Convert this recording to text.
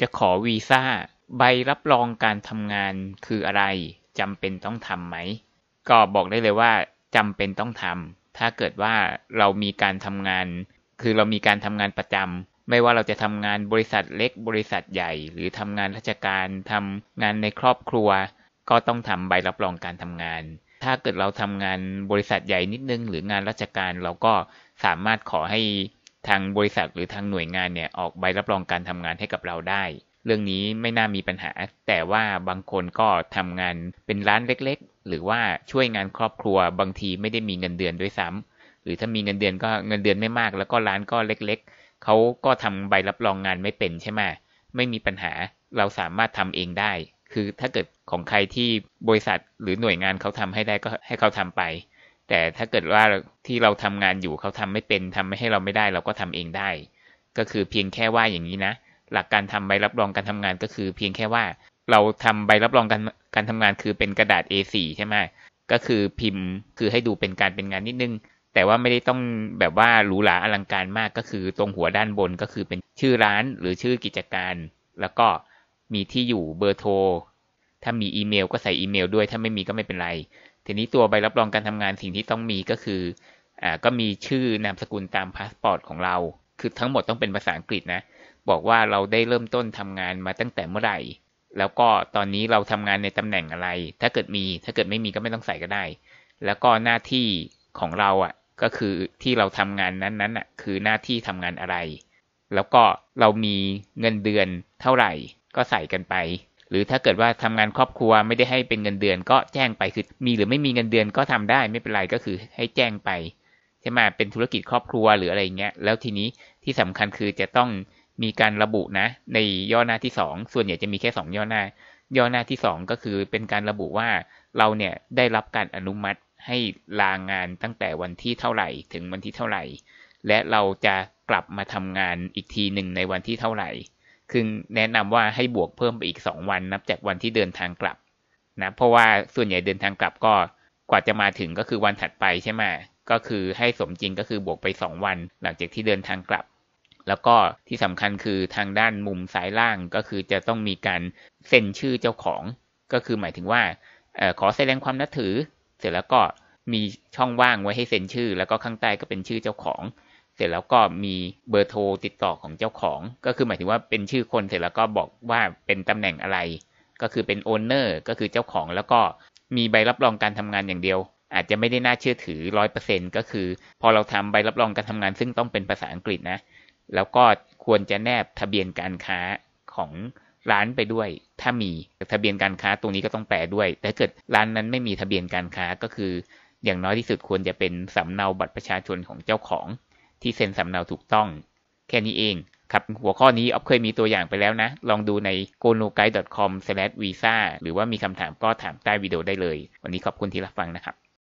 จะขอวีซ่าใบรับรองการทำงานคืออะไรจำเป็นต้องทำไหม ก็บอกได้เลยว่าจำเป็นต้องทำถ้าเกิดว่าเรามีการทำงาน คือเรามีการทำงานประจำไม่ว่าเราจะทำงานบริษัทเล็กบริษัทใหญ่ หรือทำงานราชการทำงานในครอบครัว ก็ต้องทำใบรับรองการทำงาน ถ้าเกิดเราทำงานบริษัทใหญ่นิดนึง หรืองานราชการเราก็สามารถขอใหทางบริษัทหรือทางหน่วยงานเนี่ยออกใบรับรองการทำงานให้กับเราได้ เรื่องนี้ไม่น่ามีปัญหา แต่ว่าบางคนก็ทำงานเป็นร้านเล็กๆ หรือว่าช่วยงานครอบครัว บางทีไม่ได้มีเงินเดือนด้วยซ้ำ หรือถ้ามีเงินเดือนก็เงินเดือนไม่มาก แล้วก็ร้านก็เล็ก ๆเขาก็ทำใบรับรองงานไม่เป็น ใช่ไหมไม่มีปัญหาเราสามารถทำเองได้ คือถ้าเกิดของใครที่บริษัทหรือหน่วยงานเขาทำให้ได้ก็ให้เขาทำไปแต่ถ้าเกิดว่าที่เราทำงานอยู่เขาทำไม่เป็นทำไม่ให้เราไม่ได้ เราก็ทำเองได้ ก็คือเพียงแค่ว่าอย่างนี้นะ หลักการทำใบรับรองการทำงานก็คือ เพียงแค่ว่าเราทำใบรับรองการการทำงานคือเป็นกระดาษ A4 ใช่ไหมก็คือพิมพ์คือให้ดูเป็นการเป็นงานนิดนึง แต่ว่าไม่ได้ต้องแบบว่าหรูหราอลังการมากก็คือตรงหัวด้านบนก็คือเป็นชื่อร้านหรือชื่อกิจการ แล้วก็มีที่อยู่เบอร์โทรถ้ามีอีเมลก็ใส่อีเมลด้วย ถ้าไม่มีก็ไม่เป็นไรทีนี้ตัวใบรับรองการทำงานสิ่งที่ต้องมีก็คืออ่าก็มีชื่อนามสกุลตามพาสปอร์ตของเรา คือทั้งหมดต้องเป็นภาษาอังกฤษนะ บอกว่าเราได้เริ่มต้นทำงานมาตั้งแต่เมื่อไหร่ แล้วก็ตอนนี้เราทำงานในตำแหน่งอะไร ถ้าเกิดมีถ้าเกิดไม่มีก็ไม่ต้องใส่ก็ได้ แล้วก็หน้าที่ของเราอ่ะก็คือที่เราทำงานนั้นๆอ่ะคือหน้าที่ทำงานอะไร แล้วก็เรามีเงินเดือนเท่าไหร่ก็ใส่กันไปหรือถ้าเกิดว่าทำงานครอบครัวไม่ได้ให้เป็นเงินเดือนก็แจ้งไปคือมีหรือไม่มีเงินเดือนก็ทำได้ ไม่เป็นไรก็คือให้แจ้งไปใช่ไหมเป็นธุรกิจครอบครัวหรืออะไรเงี้ยแล้วทีนี้ที่สำคัญคือจะต้องมีการระบุนะในย่อหน้าที่ 2 ส่วนใหญ่จะมีแค่ 2 ย่อหน้า ย่อหน้าที่2ก็คือเป็นการระบุว่าเราเนี่ยได้รับการอนุมัติให้ลางงานตั้งแต่วันที่เท่าไหร่ถึงวันที่เท่าไหร่ และเราจะกลับมาทำงานอีกทีหนึ่งในวันที่เท่าไหร่คือแนะนำว่าให้บวกเพิ่มไปอีกสองวัน นับจากวันที่เดินทางกลับ นะ เพราะว่าส่วนใหญ่เดินทางกลับก็กว่าจะมาถึงก็คือวันถัดไปใช่ไหมก็คือให้สมจริงก็คือบวกไป2วันหลังจากที่เดินทางกลับ แล้วก็ที่สำคัญคือทางด้านมุมซ้ายล่างก็คือจะต้องมีการเซ็นชื่อเจ้าของ ก็คือหมายถึงว่าออขอแสดงความนับถือ เสร็จแล้วก็มีช่องว่างไว้ให้เซ็นชื่อ แล้วก็ข้างใต้ก็เป็นชื่อเจ้าของเสร็จแล้วก็มีเบอร์โทรติดต่อของเจ้าของ ก็คือหมายถึงว่าเป็นชื่อคนเสร็จแล้วก็บอกว่าเป็นตำแหน่งอะไร ก็คือเป็นโอนเนอร์ก็คือเจ้าของแล้วก็มีใบรับรองการทำงานอย่างเดียว อาจจะไม่ได้น่าเชื่อถือร้อยเปอร์เซ็นก็คือ พอเราทำใบรับรองการทำงานซึ่งต้องเป็นภาษาอังกฤษนะ แล้วก็ควรจะแนบทะเบียนการค้าของร้านไปด้วย ถ้ามีทะเบียนการค้าตรงนี้ก็ต้องแปลด้วย แต่เกิดร้านนั้นไม่มีทะเบียนการค้าก็คืออย่างน้อยที่สุดควรจะเป็นสำเนาบัตรประชาชนของเจ้าของที่เซ็นสำเนาถูกต้องแค่นี้เองครับหัวข้อนี้ออฟเคยมีตัวอย่างไปแล้วนะ ลองดูใน g o n o g u i d e c o m v i s a หรือว่ามีคำถามก็ถามใต้วิดีโอได้เลย วันนี้ขอบคุณที่รับฟังนะครับ